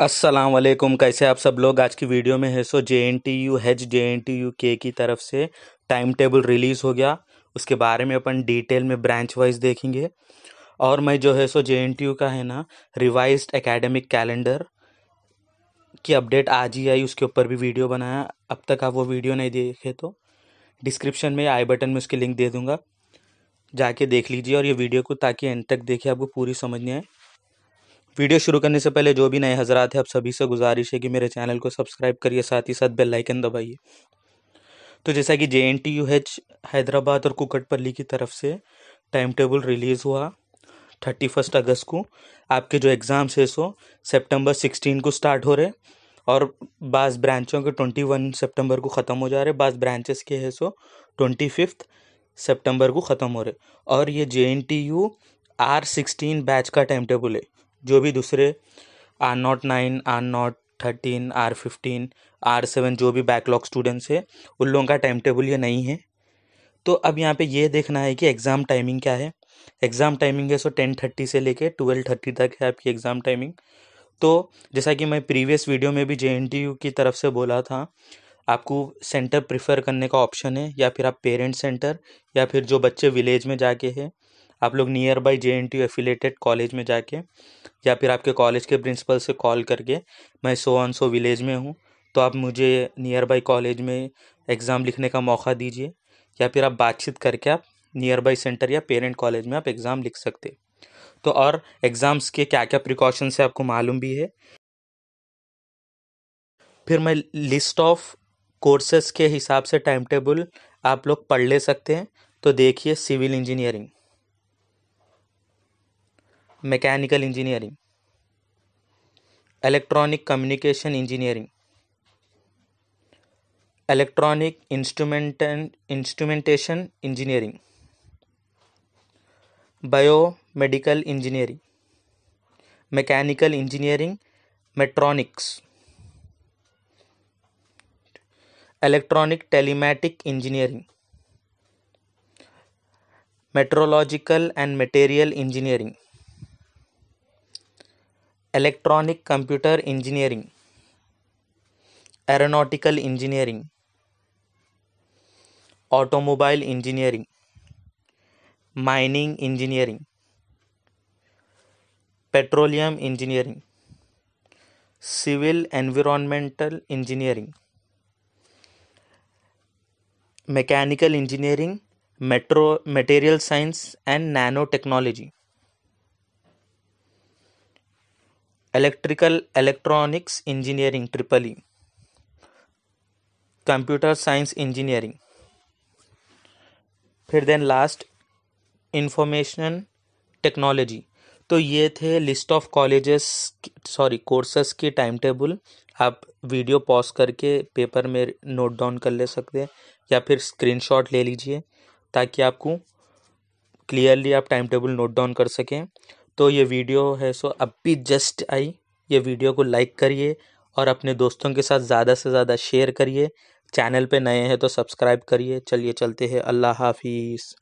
अस्सलाम वालेकुम कैसे आप सब लोग आज की वीडियो में है so J N T U H J N T U के की तरफ से टाइम टेबल रिलीज़ हो गया उसके बारे में अपन डिटेल में ब्रांच वाइज देखेंगे और मैं जो है so J N T U का है ना रिवाइज एकेडमिक कैलेंडर की अपडेट आज ही आई उसके ऊपर भी वीडियो बनाया अब तक आप वो वीडियो नहीं देखे तो डिस्क्रिप्शन में आई बटन में उसकी लिंक दे दूँगा जाके देख लीजिए और ये वीडियो को ताकि एंड तक देखिए आपको पूरी समझ नहीं आए वीडियो शुरू करने से पहले जो भी नए हजरात हैं आप सभी से गुजारिश है कि मेरे चैनल को सब्सक्राइब करिए साथ ही साथ बेल आइकन दबाइए तो जैसा कि J N T U H Hyderabad और कुकटपल्ली की तरफ से टाइम टेबल रिलीज़ हुआ थर्टी फर्स्ट अगस्त को आपके जो एग्ज़ाम्स है सो सेप्टेम्बर सिक्सटीन को स्टार्ट हो रहे और बास ब्रांचों के ट्वेंटी वन सेप्टेम्बर को ख़त्म हो जा रहे बास ब्रांचेस के है सो ट्वेंटी फिफ्थ सेप्टेम्बर को ख़त्म हो रहे और ये J N T U R sixteen batch का टाइम टेबल है जो भी दूसरे R not nine R not thirteen R fifteen R seven जो भी बैकलॉग स्टूडेंट्स है उन लोगों का टाइम टेबल ये नहीं है तो अब यहाँ पे ये देखना है कि एग्ज़ाम टाइमिंग क्या है एग्ज़ाम टाइमिंग है सो टेन थर्टी से लेके ट्वेल्व थर्टी तक है आपकी एग्ज़ाम टाइमिंग तो जैसा कि मैं प्रीवियस वीडियो में भी जे की तरफ से बोला था आपको सेंटर प्रिफर करने का ऑप्शन है या फिर आप पेरेंट्स सेंटर या फिर जो बच्चे विलेज में जाके हैं आप लोग nearby J N T affiliated college में जाके या फिर आपके कॉलेज के प्रिंसिपल से कॉल करके मैं सो ऑन सो विलेज में हूँ तो आप मुझे नियर बाई कॉलेज में एग्ज़ाम लिखने का मौका दीजिए या फिर आप बातचीत करके आप नियर बाई सेंटर या पेरेंट कॉलेज में आप एग्ज़ाम लिख सकते तो और एग्ज़ाम्स के क्या क्या प्रिकॉशंस है आपको मालूम भी है फिर मैं लिस्ट ऑफ कोर्सेज के हिसाब से टाइम टेबल आप लोग पढ़ ले सकते हैं तो देखिए civil engineering mechanical engineering electronic communication engineering electronic instrument and instrumentation engineering biomedical engineering mechanical engineering metronics electronic telematic engineering metrological and material engineering electronic computer engineering aeronautical engineering automobile engineering mining engineering petroleum engineering civil environmental engineering mechanical engineering metro material science and nanotechnology electrical electronics engineering triple E computer science engineering फिर then last information technology तो ये थे list of colleges sorry courses की time table आप video pause करके paper में note down कर ले सकते हैं या फिर स्क्रीनशॉट ले लीजिए ताकि आपको क्लियरली आप टाइम टेबल नोट डाउन कर सकें तो ये वीडियो है सो अब भी जस्ट आई ये वीडियो को लाइक करिए और अपने दोस्तों के साथ ज़्यादा से ज़्यादा शेयर करिए चैनल पे नए हैं तो सब्सक्राइब करिए चलिए चलते हैं अल्लाह हाफिज़